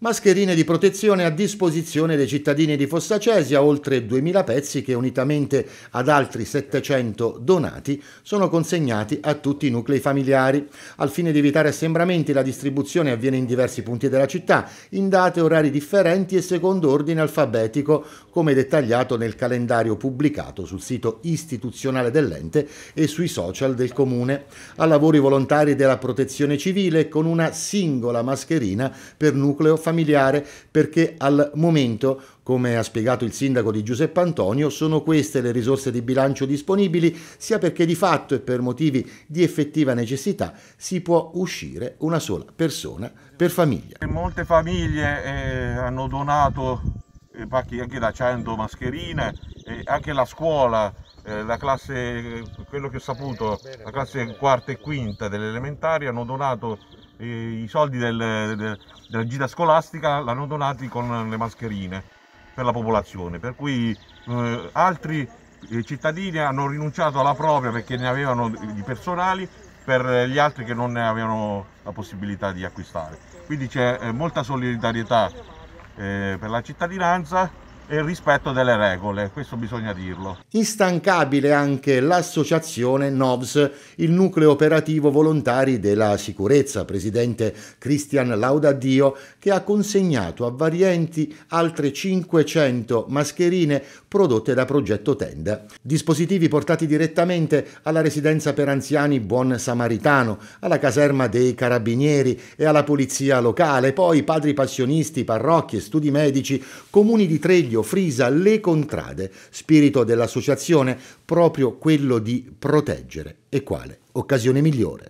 Mascherine di protezione a disposizione dei cittadini di Fossacesia, oltre 2.000 pezzi che unitamente ad altri 700 donati sono consegnati a tutti i nuclei familiari. Al fine di evitare assembramenti la distribuzione avviene in diversi punti della città, in date e orari differenti e secondo ordine alfabetico, come dettagliato nel calendario pubblicato sul sito istituzionale dell'ente e sui social del comune. A lavori volontari della protezione civile con una singola mascherina per nucleo familiare familiare perché al momento, come ha spiegato il sindaco di Giuseppe Antonio, sono queste le risorse di bilancio disponibili, sia perché di fatto e per motivi di effettiva necessità si può uscire una sola persona per famiglia. Molte famiglie eh, hanno donato pacchi eh, anche da 100 mascherine, eh, anche la scuola eh, la classe, eh, quello che ho saputo, la classe quarta e quinta dell'elementare hanno donato i soldi del, del, della gita scolastica l'hanno donati con le mascherine per la popolazione, per cui eh, altri eh, cittadini hanno rinunciato alla propria perché ne avevano di personali per gli altri che non ne avevano la possibilità di acquistare. Quindi c'è eh, molta solidarietà eh, per la cittadinanza e il rispetto delle regole, questo bisogna dirlo. Instancabile anche l'associazione NOVS, il nucleo operativo volontari della sicurezza, presidente Christian Laudadio, che ha consegnato a varienti altre 500 mascherine prodotte da Progetto Tenda. Dispositivi portati direttamente alla residenza per anziani Buon Samaritano, alla caserma dei Carabinieri e alla polizia locale, poi padri passionisti, parrocchie, studi medici, comuni di Treglio, Giulio Frisa Le Contrade, spirito dell'associazione proprio quello di proteggere e quale occasione migliore.